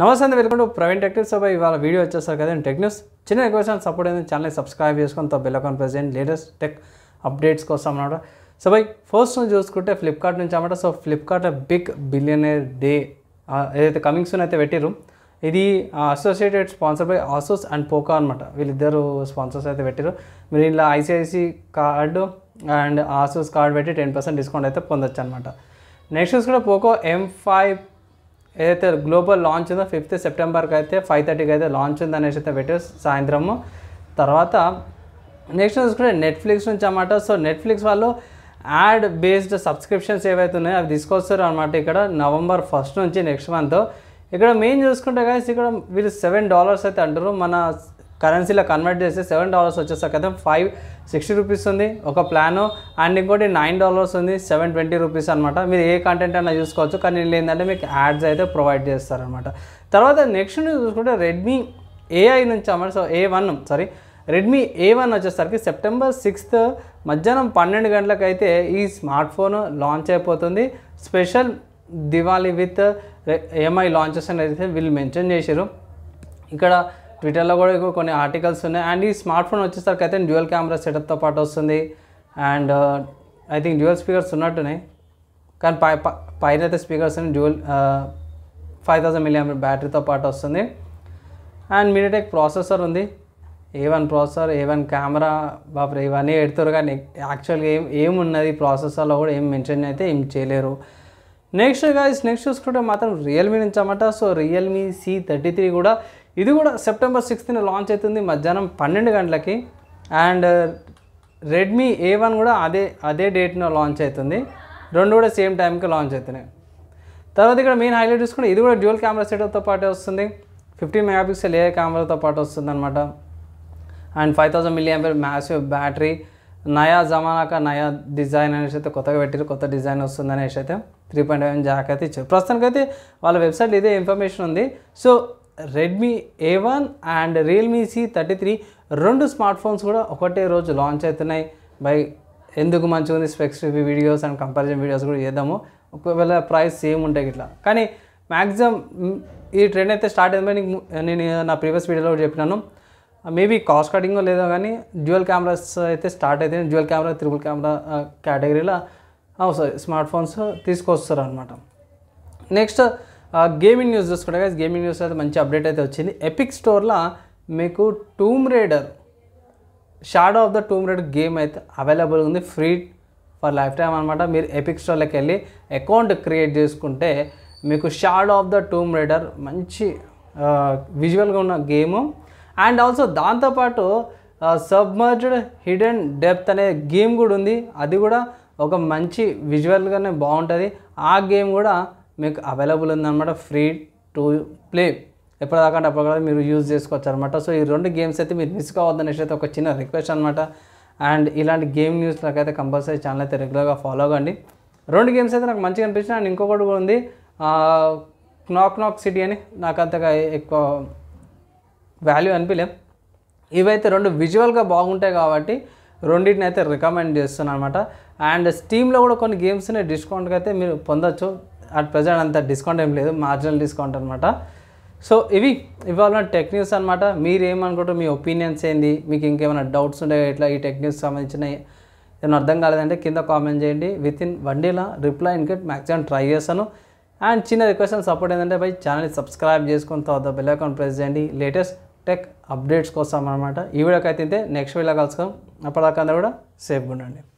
నమస్తే అండి welcome to private technique సభ ఇవాళ వీడియో వచ్చేసారు కదండి టెక్నిక్స్ చిన్న రిక్వెస్ట్ సపోర్ట్ అయింది ఛానల్ సబ్స్క్రైబ్ చేసుకొని తో bell icon press latest tech updates కోసం అనమాట సో బై ఫస్ట్ నుంచి చూసుకుంటే ఫ్లిప్కార్ట్ నుంచి అనమాట so Flipkart big billionaire day ఏదైతే కమింగ్ సూన్ అయితే పెట్టారు ఇది associated sponsor by Axis and Poco అనమాట వీళ్ళిద్దరు స్పాన్సర్స్ అయితే పెట్టారు మీరు ఇలా ICICI card and Axis card పెట్టి టెన్ పర్సెంట్ డిస్కౌంట్ అయితే పొందొచ్చు అనమాట నెక్స్ట్ కూడా పోకో ఎం ఫైవ్ ఏదైతే గ్లోబల్ లాంచ్ ఉందో ఫిఫ్త్ సెప్టెంబర్కి అయితే ఫైవ్ థర్టీకి అయితే లాంచ్ ఉంది అనేసి అయితే పెట్టారు సాయంత్రము తర్వాత నెక్స్ట్ చూసుకుంటే నెట్ఫ్లిక్స్ నుంచి అన్నమాట సో నెట్ఫ్లిక్స్ వాళ్ళు యాడ్ బేస్డ్ సబ్స్క్రిప్షన్స్ ఏవైతే ఉన్నాయో అవి తీసుకొస్తారు అనమాట ఇక్కడ నవంబర్ ఫస్ట్ నుంచి నెక్స్ట్ మంత్ ఇక్కడ మెయిన్ చూసుకుంటే కానీ ఇక్కడ వీళ్ళు సెవెన్ డాలర్స్ అయితే అంటారు మన కరెన్సీలో కన్వర్ట్ చేస్తే సెవెన్ డాలర్స్ వచ్చేసరికి అయితే ఫైవ్ సిక్స్టీ రూపీస్ ఉంది ఒక ప్లాను అండ్ ఇంకోటి నైన్ డాలర్స్ ఉంది సెవెన్ ట్వంటీ రూపీస్ అనమాట మీరు ఏ కంటెంట్ అయినా చూసుకోవచ్చు కానీ వీళ్ళు ఏంటంటే మీకు యాడ్స్ అయితే ప్రొవైడ్ చేస్తారనమాట తర్వాత నెక్స్ట్ చూసుకుంటే రెడ్మీ ఏఐ నుంచి అన్నమాట so A one sorry Redmi A one వచ్చేసరికి సెప్టెంబర్ సిక్స్త్ మధ్యాహ్నం పన్నెండు గంటలకైతే ఈ స్మార్ట్ ఫోన్ లాంచ్ అయిపోతుంది special Diwali with EMI launches అనేది వీళ్ళు మెన్షన్ చేశారు ఇక్కడ ట్విట్టర్లో కూడా కొన్ని ఆర్టికల్స్ ఉన్నాయి అండ్ ఈ స్మార్ట్ ఫోన్ వచ్చేసరికి అయితే డ్యూయల్ కెమెరా సెటప్తో పాటు వస్తుంది and I think dual speakers ఉన్నట్టున్నాయి కానీ పై పైన అయితే స్పీకర్స్ ఉన్నాయి డ్యూయల్ ఫైవ్ థౌసండ్ మిలియం బ్యాటరీతో పాటు వస్తుంది అండ్ మీడియాటెక్ ప్రాసెసర్ ఉంది A one processor A one camera బాపరే ఇవన్నీ పెడతారు కానీ యాక్చువల్గా ఏం ఏమున్నది ప్రాసెసర్లో కూడా ఏం మెన్షన్ అయితే ఏం చేయలేరు నెక్స్ట్ గాయస్ నెక్స్ట్ చూసుకుంటే మాత్రం రియల్మీ నుంచి అన్నమాట so Realme C thirty three కూడా ఇది కూడా సెప్టెంబర్ సిక్స్త్న లాంచ్ అవుతుంది మధ్యాహ్నం పన్నెండు గంటలకి అండ్ రెడ్మీ ఏ వన్ కూడా అదే అదే డేట్న లాంచ్ అవుతుంది రెండు కూడా సేమ్ టైంకి లాంచ్ అవుతున్నాయి తర్వాత ఇక్కడ మెయిన్ హైలైట్ చూసుకుంటే ఇది కూడా డ్యూల్ కెమెరా సెటప్తో పాటే వస్తుంది ఫిఫ్టీ మెగాపిక్సెల్ ఏ కెమెరాతో పాటు వస్తుంది అనమాట and five thousand million battery నయా జమానాక నయా డిజైన్ అనేసి అయితే కొత్తగా పెట్టారు కొత్త డిజైన్ వస్తుంది అనేసి అయితే త్రీ పాయింట్ ఫైవ్ జాక్ అయితే ఇచ్చారు ప్రస్తుతానికైతే వాళ్ళ వెబ్సైట్లో ఇదే ఇన్ఫర్మేషన్ ఉంది so Redmi A one and Realme C thirty three రెండు స్మార్ట్ ఫోన్స్ కూడా ఒకటే రోజు లాంచ్ అవుతున్నాయి బై ఎందుకు మంచిగా ఉంది specs videos and comparison videos కూడా చేద్దాము ఒకవేళ ప్రైస్ సేమ్ ఉంటాయి ఇట్లా కానీ మ్యాక్సిమం ఈ ట్రెండ్ అయితే స్టార్ట్ అయింది నేను నా ప్రీవియస్ వీడియోలో చెప్పినాను మేబీ కాస్ట్ కటింగ్ లేదో కానీ డ్యూయల్ కెమెరాస్ అయితే స్టార్ట్ అయితే డ్యూయల్ కెమెరా త్రిబుల్ కెమెరా కేటగిరీలో సారీ స్మార్ట్ ఫోన్స్ తీసుకొస్తారు అనమాట నెక్స్ట్ గేమింగ్ న్యూస్ చూసుకుంటే గేమింగ్ న్యూస్ అయితే మంచి అప్డేట్ అయితే వచ్చింది ఎపిక్ స్టోర్లో మీకు Tomb Raider Shadow of the Tomb Raider game అయితే అవైలబుల్ ఉంది ఫ్రీ ఫర్ లైఫ్ టైం అనమాట మీరు ఎపిక్ స్టోర్లోకి వెళ్ళి అకౌంట్ క్రియేట్ చేసుకుంటే మీకు Shadow of the Tomb Raider మంచి విజువల్గా uh, ఉన్న గేము అండ్ ఆల్సో దాంతోపాటు సబ్మర్జ్డ్ హిడెన్ డెప్త్ అనే గేమ్ కూడా ఉంది అది కూడా ఒక మంచి విజువల్గానే బాగుంటుంది ఆ గేమ్ కూడా మీకు అవైలబుల్ ఉందన్నమాట ఫ్రీ టు ప్లే ఎప్పటిదాకా అంటే కూడా మీరు యూజ్ చేసుకోవచ్చు అనమాట సో ఈ రెండు గేమ్స్ అయితే మీరు మిస్ అనేసి అయితే ఒక చిన్న రిక్వెస్ట్ అనమాట అండ్ ఇలాంటి గేమ్ న్యూస్లకు అయితే కంపల్సరీ ఛానల్ అయితే రెగ్యులర్గా ఫాలో కండి రెండు గేమ్స్ అయితే నాకు మంచిగా అనిపించింది అండ్ ఇంకొకటి కూడా ఉంది నాక్ నాక్ సిటీ అని నాకు అంతగా ఎక్కువ వాల్యూ అనిపించలేం ఇవైతే రెండు విజువల్గా బాగుంటాయి కాబట్టి రెండింటిని అయితే రికమెండ్ చేస్తున్నాను అనమాట అండ్ స్టీమ్లో కూడా కొన్ని గేమ్స్ని డిస్కౌంట్కి అయితే మీరు పొందొచ్చు అట్ ప్రజెంట్ అంత డిస్కౌంట్ ఏం లేదు మార్జినల్ డిస్కౌంట్ అనమాట సో ఇవి ఇవాళ టెక్ న్యూస్ అనమాట మీరేమనుకుంటారు మీ ఒపీనియన్స్ ఏంది మీకు ఇంకేమైనా డౌట్స్ ఉంటాయి ఇట్లా ఈ టెక్ న్యూస్ సంబంధించిన ఏమైనా అర్థం కాలేదంటే కింద కామెంట్ చేయండి విత్ ఇన్ వన్ డేలా రిప్లై ఇన్కెట్ మ్యాక్సిమం ట్రై చేస్తాను అండ్ చిన్న రిక్వెస్ట్ సపోర్ట్ ఏంటంటే బై ఛానల్ని సబ్స్క్రైబ్ చేసుకుని తర్వాత బెల్ అకౌంట్ ప్రెస్ చేయండి లేటెస్ట్ టెక్ అప్డేట్స్ కోసం అనమాట ఈ వీడియోకి అయితే నెక్స్ట్ వీడియో కలుసుకుందాం అప్పటిదాకా కూడా సేఫ్గా ఉండండి